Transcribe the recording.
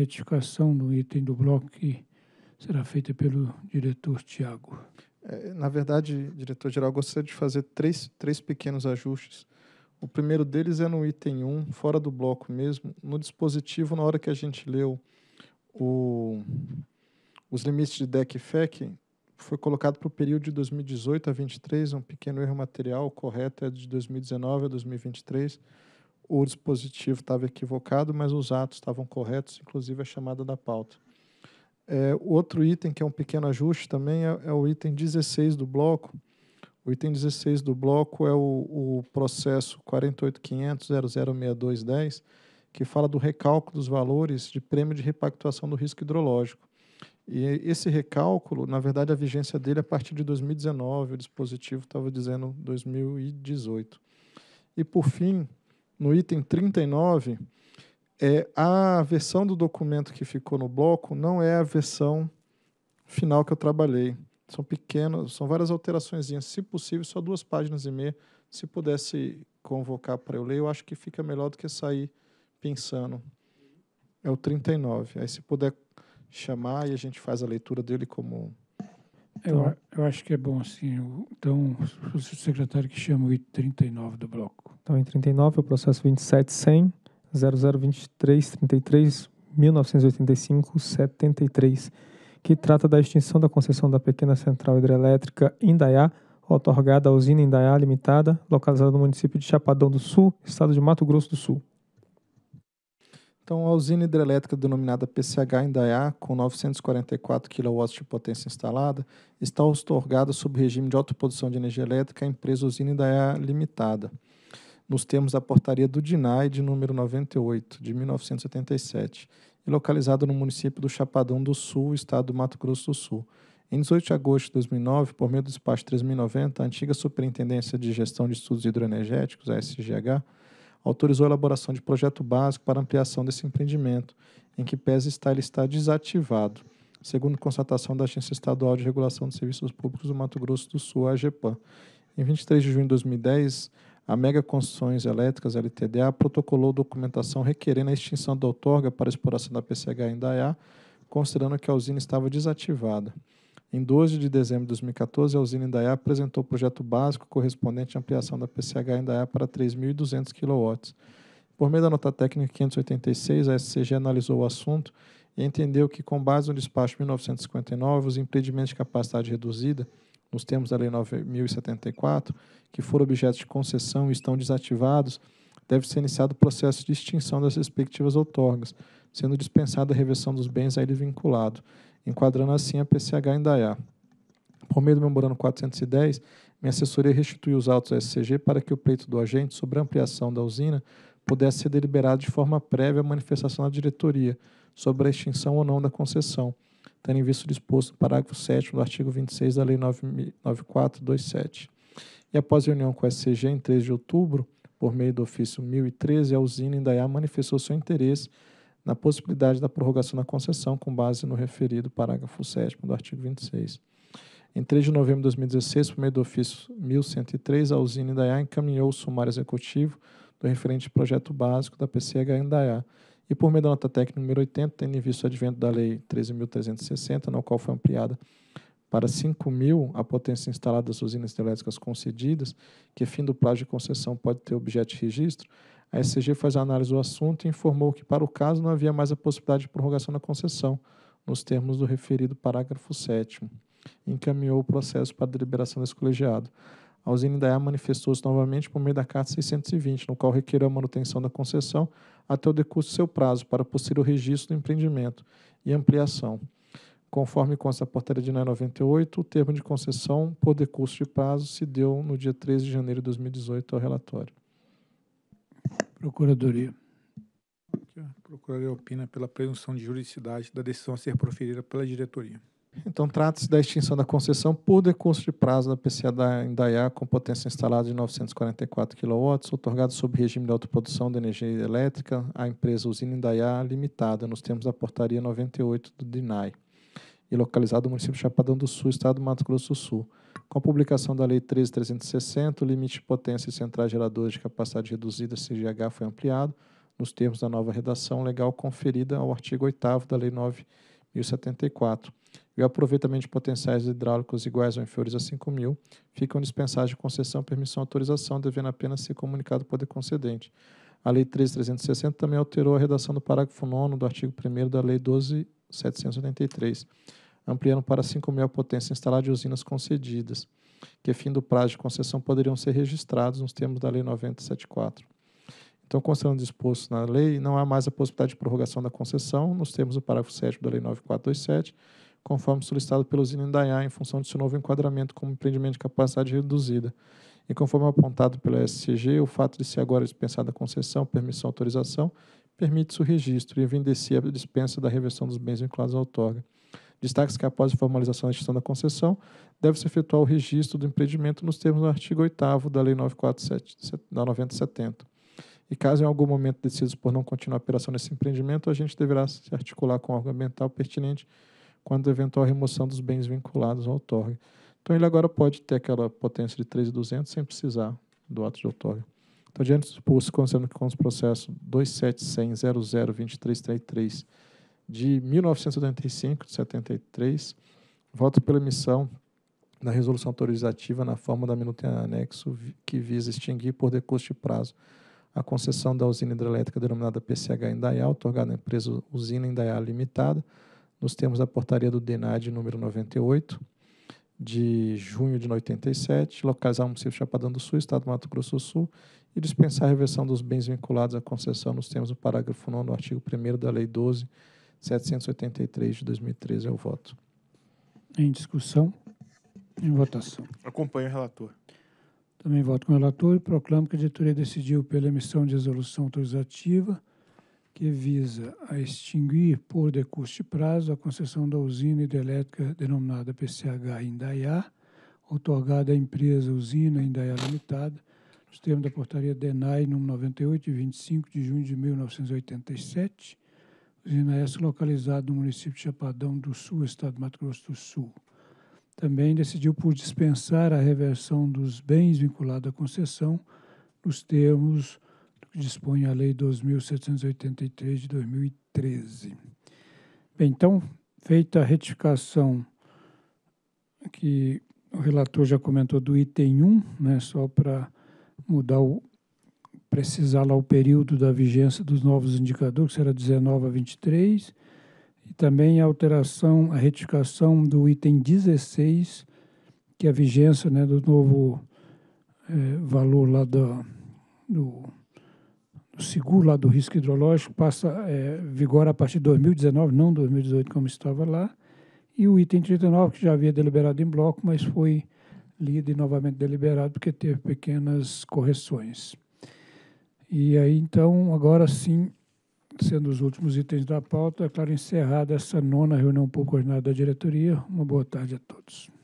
retificação do item do bloco que será feita pelo diretor Tiago. É, na verdade, diretor-geral, gostaria de fazer três, três pequenos ajustes. O primeiro deles é no item 1, fora do bloco mesmo, no dispositivo, na hora que a gente leu o, os limites de DEC e FEC, foi colocado para o período de 2018 a 2023. um pequeno erro material, correto é de 2019 a 2023 o dispositivo estava equivocado, mas os atos estavam corretos, inclusive a chamada da pauta. É, outro item que é um pequeno ajuste também é, é, o item 16 do bloco. O item 16 do bloco é o, o processo 48.500.006210, que fala do recálculo dos valores de prêmio de repactuação do risco hidrológico. E esse recálculo, na verdade, a vigência dele é a partir de 2019, o dispositivo estava dizendo 2018. E, por fim, no item 39, é, a versão do documento que ficou no bloco não é a versão final que eu trabalhei. São pequenas, são várias alterações. Se possível, só duas páginas e meia. Se pudesse convocar para eu ler, eu acho que fica melhor do que sair pensando. É o 39. Aí, se puder chamar e a gente faz a leitura dele como eu, então, eu, acho que é bom, assim, então, o secretário que chama o item 39 do bloco. Então, em 39, é o processo 27.100, 1985-73, que trata da extinção da concessão da pequena central hidrelétrica Indaiá, otorgada à usina Indaiá Limitada, localizada no município de Chapadão do Sul, estado de Mato Grosso do Sul. Então, a usina hidrelétrica denominada PCH Indaiá, com 944 kW de potência instalada, está otorgada sob regime de autoprodução de energia elétrica à empresa Usina Indaiá Limitada, nos termos da portaria do DINAI de número 98, de 1977, e localizada no município do Chapadão do Sul, estado do Mato Grosso do Sul. Em 18 de agosto de 2009, por meio do despacho 3090, a antiga Superintendência de Gestão de Estudos Hidroenergéticos, a SGH, autorizou a elaboração de projeto básico para ampliação desse empreendimento, em que pese estar ele está desativado, segundo constatação da Agência Estadual de Regulação de Serviços Públicos do Mato Grosso do Sul, a AGEPAM. Em 23 de junho de 2010, a Mega Construções Elétricas, LTDA, protocolou documentação requerendo a extinção da outorga para exploração da PCH em Dayá, considerando que a usina estava desativada. Em 12 de dezembro de 2014, a usina Indaiá apresentou o projeto básico correspondente à ampliação da PCH Indaiá para 3.200 kW. Por meio da nota técnica 586, a SCG analisou o assunto e entendeu que, com base no despacho 1959, os empreendimentos de capacidade reduzida, nos termos da Lei 9.074, que foram objeto de concessão e estão desativados, deve ser iniciado o processo de extinção das respectivas outorgas, sendo dispensada a reversão dos bens a ele vinculado enquadrando assim a PCH Indaiá. Por meio do memorando 410, minha assessoria restituiu os autos ao SCG para que o pleito do agente sobre a ampliação da usina pudesse ser deliberado de forma prévia à manifestação da diretoria sobre a extinção ou não da concessão, tendo em vista o disposto no parágrafo 7 do artigo 26 da Lei 9427. E após reunião com o SCG em 3 de outubro, por meio do ofício 1013, a usina Indaiá manifestou seu interesse na possibilidade da prorrogação da concessão com base no referido parágrafo 7 do artigo 26. Em 3 de novembro de 2016, por meio do ofício 1103, a usina Indaiá encaminhou o sumário executivo do referente projeto básico da PCH Indaiá e, por meio da nota técnica número 80, tendo em vista o advento da Lei 13.360, na qual foi ampliada para 5 mil a potência instalada das usinas elétricas concedidas, que fim do prazo de concessão pode ter objeto de registro, a SCG faz a análise do assunto e informou que, para o caso, não havia mais a possibilidade de prorrogação da concessão, nos termos do referido parágrafo 7. Encaminhou o processo para a deliberação desse colegiado. A usina Indaiá manifestou-se novamente por meio da Carta 620, no qual requeriu a manutenção da concessão até o decurso do seu prazo para possuir o registro do empreendimento e ampliação. Conforme consta a portaria de 98, o termo de concessão por decurso de prazo se deu no dia 13 de janeiro de 2018 ao relatório. Procuradoria. A Procuradoria opina pela presunção de juridicidade da decisão a ser proferida pela diretoria. Então, trata-se da extinção da concessão por decurso de prazo da PCA da Indaiá com potência instalada de 944 kW, otorgada sob regime de autoprodução de energia elétrica à empresa Usina Indaiá Limitada, nos termos da portaria 98 do DINAI e localizado no município de Chapadão do Sul, estado do Mato Grosso do Sul. Com a publicação da Lei 13.360, o limite de potência e centrais geradoras de capacidade reduzida CGH foi ampliado, nos termos da nova redação legal conferida ao artigo 8 da Lei 9.074. E o aproveitamento de potenciais hidráulicos iguais ou inferiores a 5.000 ficam dispensados de concessão, permissão autorização, devendo apenas ser comunicado ao poder concedente. A Lei 3.360 também alterou a redação do parágrafo 9 do artigo 1 da Lei 12 783, ampliando para 5 mil a potência instalada de usinas concedidas, que, fim do prazo de concessão, poderiam ser registrados nos termos da Lei 9074. Então, considerando disposto na lei, não há mais a possibilidade de prorrogação da concessão, nos termos do parágrafo 7 da Lei 9427, conforme solicitado pelo usina Indaiá, em função de seu novo enquadramento como empreendimento de capacidade reduzida. E conforme apontado pelo SCG, o fato de ser agora dispensada a concessão, permissão, autorização permite-se o registro e evidencia a dispensa da reversão dos bens vinculados à outorga. Destaque-se que, após a formalização da extinção da concessão, deve-se efetuar o registro do empreendimento nos termos do artigo 8 da Lei 947, da 9070. E caso em algum momento decida por não continuar a operação nesse empreendimento, a gente deverá se articular com o órgão ambiental pertinente quando a eventual remoção dos bens vinculados à outorga. Então, ele agora pode ter aquela potência de 3.200 sem precisar do ato de outorga. Mediante os expulso, considerando que com os processos 2333 de 1985, de 73, voto pela emissão da resolução autorizativa na forma da minuta anexo que visa extinguir por decurso de prazo a concessão da usina hidrelétrica denominada PCH Indaiá, otorgada à empresa Usina Indaiá Limitada, nos termos da portaria do DENAD número 98, de junho de 87, locais almoçivos Chapadão do Sul, Estado do Mato Grosso do Sul, e dispensar a reversão dos bens vinculados à concessão nos termos do parágrafo 9 do artigo 1 da Lei 12.783 de 2013. É o voto. Em discussão? Em votação. Acompanho o relator. Também voto com o relator e proclamo que a diretoria decidiu pela emissão de resolução autorizativa que visa a extinguir por decurso de prazo a concessão da usina hidrelétrica denominada PCH Indaiá, outorgada à empresa Usina Indaiá Limitada, nos termos da portaria DENAI nº 98, 25 de junho de 1987, usina essa localizada no município de Chapadão do Sul, estado de Mato Grosso do Sul. Também decidiu por dispensar a reversão dos bens vinculados à concessão nos termos dispõe a Lei 2.783 de 2013. Bem, então, feita a retificação que o relator já comentou do item 1, né, só para mudar o precisar lá o período da vigência dos novos indicadores, que será 19 a 23, e também a alteração, a retificação do item 16, que é a vigência né, do novo é, valor lá da, do o seguro lá do risco hidrológico passa é, vigor a partir de 2019, não 2018 como estava lá, e o item 39 que já havia deliberado em bloco, mas foi lido e novamente deliberado porque teve pequenas correções. E aí então, agora sim, sendo os últimos itens da pauta, é claro encerrada essa nona reunião pouco coordenada da diretoria. Uma boa tarde a todos.